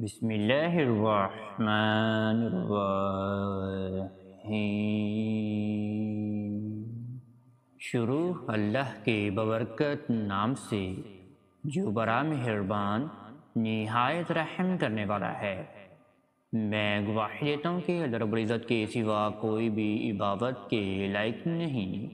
बिस्मिल्लाहिर्रहमानिर्रहीम शुरू अल्लाह के बबरकत नाम से जो बड़ा मेहरबान नहायत रहम करने वाला है मैं गवाही देता हूँ कि रबुल्ज़त के सिवा कोई भी इबादत के लायक नहीं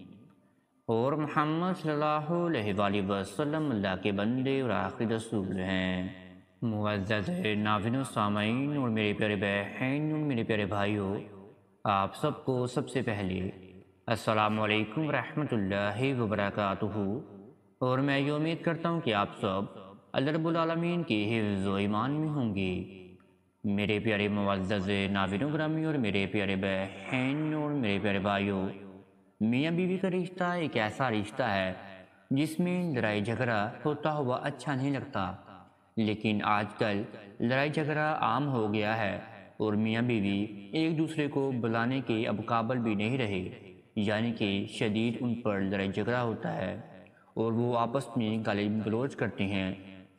और मोहम्मद सल्लल्लाहु अलैहि वसल्लम अल्लाह के बंदे और आखिर रसूल हैं मुआज़त नाविन सामीन और मेरे प्यारे बहन और मेरे प्यारे भाइयों आप सबको सबसे पहले असलकम वरहि वबरक और मैं ये उम्मीद करता हूँ कि आप सब अलरबालमीन के हिफ्ज़ ईमान में होंगे मेरे प्यारे मुआज़त नाविन ग्रामी और मेरे प्यारे बहन और मेरे प्यारे भाइयों मियाँ बीवी का रिश्ता एक ऐसा रिश्ता है जिसमें लड़ाई झगड़ा होता हुआ अच्छा नहीं लगता लेकिन आजकल लड़ाई झगड़ा आम हो गया है और मियाँ बीवी एक दूसरे को बुलाने के अब काबल भी नहीं रहे यानी कि शदीद उन पर लड़ाई झगड़ा होता है और वो आपस में गाली गलोज करते हैं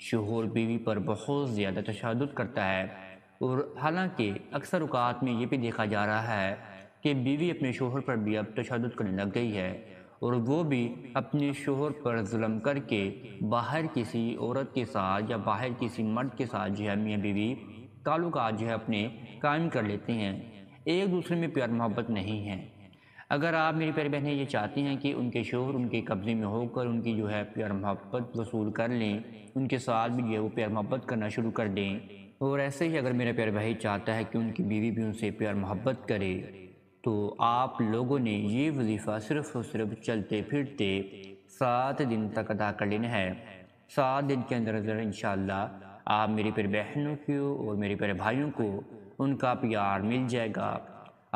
शोहर बीवी पर बहुत ज़्यादा तशाद करता है और हालांकि अक्सर अवकात में ये भी देखा जा रहा है कि बीवी अपने शोहर पर भी अब तशद करने लग गई है और वो भी अपने शोहर पर जुल्म करके बाहर किसी औरत के साथ या बाहर किसी मर्द के साथ जो है मियाँ बीवी ताल्लुकात जो है अपने कायम कर लेते हैं एक दूसरे में प्यार मोहब्बत नहीं है अगर आप मेरी प्यारी बहनें ये चाहती हैं कि उनके शोहर उनके कब्ज़े में होकर उनकी जो है प्यार मोहब्बत वसूल कर लें उनके साथ भी जो है वो प्यार मोहब्बत करना शुरू कर दें और ऐसे ही अगर मेरा प्यार भाई चाहता है कि उनकी बीवी भी उनसे प्यार मोहब्बत करे तो आप लोगों ने ये वजीफ़ा सिर्फ और सिर्फ चलते फिरते सात दिन तक अदा कर लेना है सात दिन के अंदर अंदर इन आप मेरे पर बहनों को और मेरे पर भाइयों को उनका प्यार मिल जाएगा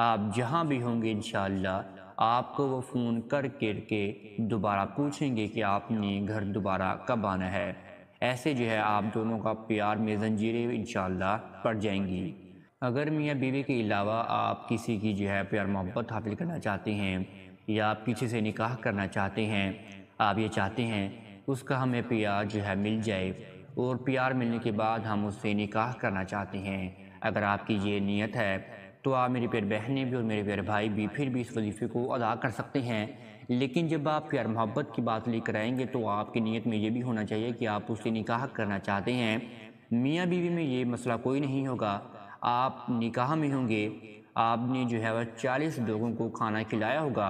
आप जहाँ भी होंगे इन आपको वो फ़ोन कर करके दोबारा पूछेंगे कि आपने घर दोबारा कब आना है ऐसे जो है आप दोनों का प्यार में जंजीरें इन पड़ जाएंगी अगर मियाँ बीवी के अलावा आप किसी की जो है प्यार मोहब्बत हासिल करना चाहते हैं या आप पीछे से निकाह करना चाहते हैं आप ये चाहते हैं उसका हमें प्यार जो है मिल जाए और प्यार मिलने के बाद हम उससे निकाह करना चाहते हैं अगर आपकी ये नीयत है तो आप मेरी प्यार बहनें भी और मेरे प्यार भाई भी फिर भी इस वजीफ़े को अदा कर सकते हैं लेकिन जब आप प्यार मोहब्बत की बात लेकर आएंगे तो आपकी नीयत में ये भी होना चाहिए कि आप उससे निकाह करना चाहते हैं मियाँ बीवी में ये मसला कोई नहीं होगा आप निकाह में होंगे आपने जो है वह चालीस लोगों को खाना खिलाया होगा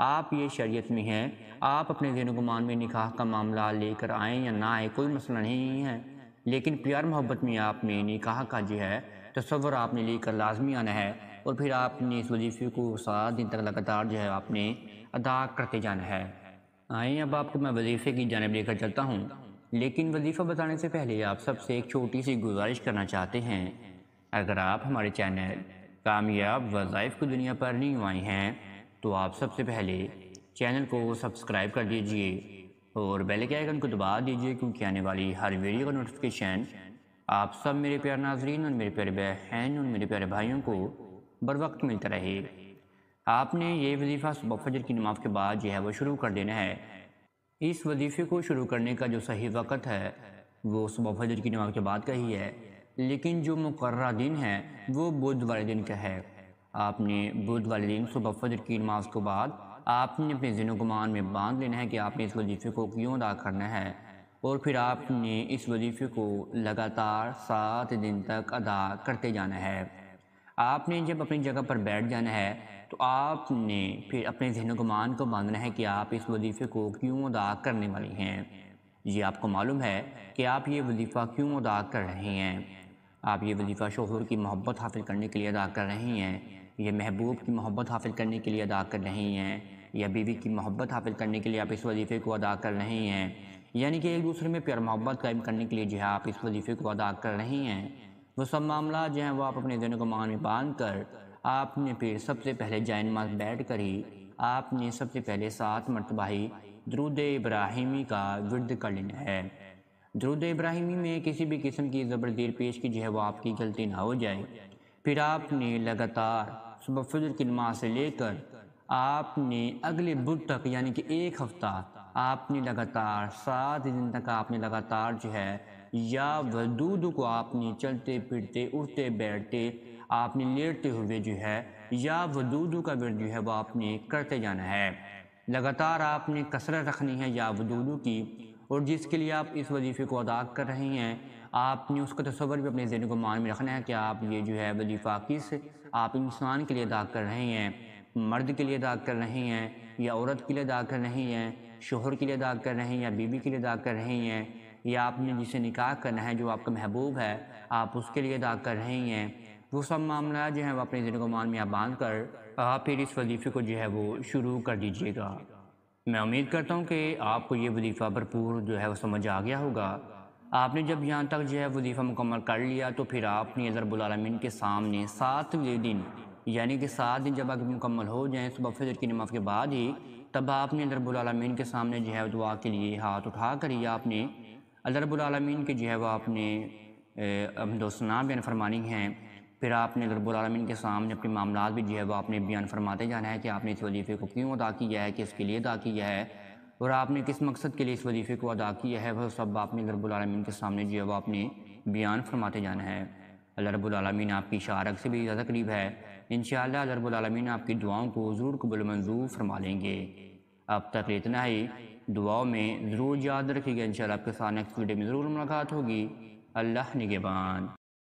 आप ये शरीयत में हैं आप अपने दिन गुमान में निकाह का मामला लेकर आएँ या ना आए कोई मसला नहीं है लेकिन प्यार मोहब्बत में आपने निकाह का जो है तस्वर आपने लेकर लाजमी आना है और फिर आपने इस वजीफ़े को सात दिन तक लगातार जो है आपने अदा करते जाना है आए अब आपको मैं वजीफ़े की जानब लेकर चलता हूँ लेकिन वजीफ़ा बताने से पहले आप सबसे एक छोटी सी गुजारिश करना चाहते हैं अगर आप हमारे चैनल कामयाब वज़ाइफ की दुनिया पर नहीं आई हैं तो आप सबसे पहले चैनल को सब्सक्राइब कर दीजिए और बेल के आइकन को दबा दीजिए क्योंकि आने वाली हर वीडियो का नोटिफिकेशन आप सब मेरे प्यार नाजरीन और मेरे प्यारे बहन और मेरे प्यारे भाइयों को बर वक्त मिलता रहे आपने ये वजीफ़ा सुबह फजर की नमाज के बाद जो है वो शुरू कर देना है इस वजीफ़े को शुरू करने का जो सही वक़्त है वो सुबह फजर की नमाज के बाद का ही है लेकिन जो मुकर दिन है वो बुध वाले दिन का है आपने बुध वाले दिन सुबह फजर की नमाज के बाद आपने अपने जिन गुमान में बांध लेना है कि आपने इस वजीफ़े को क्यों अदा करना है और फिर आपने इस वजीफ़े को लगातार सात दिन तक अदा करते जाना है आपने जब अपनी जगह पर बैठ जाना है तो आपने फिर अपने जहन गुमान को बांधना है कि आप इस वजीफ़े को क्यों अदा करने वाली हैं ये आपको मालूम है कि आप ये वजीफ़ा क्यों अदा कर रहे हैं आप ये वजीफ़ा शोहर की मोहब्बत हासिल करने के लिए अदा कर रही हैं यह महबूब की मोहब्बत हासिल करने के लिए अदा कर रही हैं या बीवी की मोहब्बत हासिल करने के लिए आप इस वजीफ़े को अदा कर रही हैं यानी कि एक दूसरे में प्यार मोहब्बत कायम करने के लिए जो है आप इस वजीफ़े को अदा कर रही हैं वो सब मामला जो है वो आप अपने दिनों को मान में बांध कर आपने फिर सबसे पहले जानमाज बैठ कर ही आपने सबसे पहले सात मरतबाही द्रुद इब्राहिमी का विरद कर लेना है दरुद इब्राहिमी में किसी भी किस्म की ज़बरदीर पेश की जो है वह आपकी गलती ना हो जाए फिर आपने लगातार सुबह फजर की नमाज से लेकर आपने अगले बुध तक यानी कि एक हफ्ता आपने लगातार सात दिन तक आपने लगातार जो है या वदूद को आपने चलते फिरते उठते बैठते आपने लेटते हुए जो है या वदूद का वर्द जो है वह आपने करते जाना है लगातार आपने कसरत रखनी है या वदूद की और जिसके लिए आप इस वजीफ़े को अदा कर रहे हैं आपने उसका तस्वर भी अपने जहन को मान में रखना है कि आप ये जो है वजीफ़ा किस आप इंसान के लिए अदा कर रहे हैं मर्द के लिए अदा कर रहे हैं या औरत के लिए अदा कर रहे हैं शोहर के लिए अदा कर रहे हैं या बीवी के लिए अदा कर रहे हैं या आपने जिसे निकाह करना है जो आपका महबूब है आप उसके लिए अदा कर रहे हैं वो सब मामला जो है वो अपने जहन को मान में आप बांध कर आप फिर इस वजीफ़े को जो है वो शुरू कर दीजिएगा मैं उम्मीद करता हूँ कि आपको ये वजीफ़ा भरपूर जो है वो समझ आ गया होगा आपने जब यहाँ तक जो है वजीफ़ा मुकम्मल कर लिया तो फिर आपने ज़रबालमीन के सामने सातवें दिन यानी कि सात दिन जब आप मुकम्मल हो जाएँ सुबह फजर की नमाज के बाद ही तब आपने ज़रबालमीन के सामने जो है दुआ के लिए हाथ उठा कर ही आपने ज़रबालमीन के जो है वह आपने हमदोसना बयान फरमानी हैं फिर आपने रबालमीन के सामने अपने मामला भी जो है वो आपने बयान फरमाते जाना है कि आपने इस वजीफ़े को क्यों अदा किया है किसके लिए अदा किया है और आपने किस मकसद के लिए इस वजीफ़े को अदा किया है वह सब आपने रबालमीन के सामने जो है वो आपने बयान फरमाते जाना है अलरबालमीन आपकी शारक से भी ज़्यादा करीब है इन शबालमीन आपकी दुआओं को ज़रूर कबुल मंजूर फरमा लेंगे अब तक इतना ही दुआओं में ज़रूर याद रखेगा इन शाला आपके साथ नेक्स्ट वीडियो में ज़रूर मुलाकात होगी अल्लाह निगेबान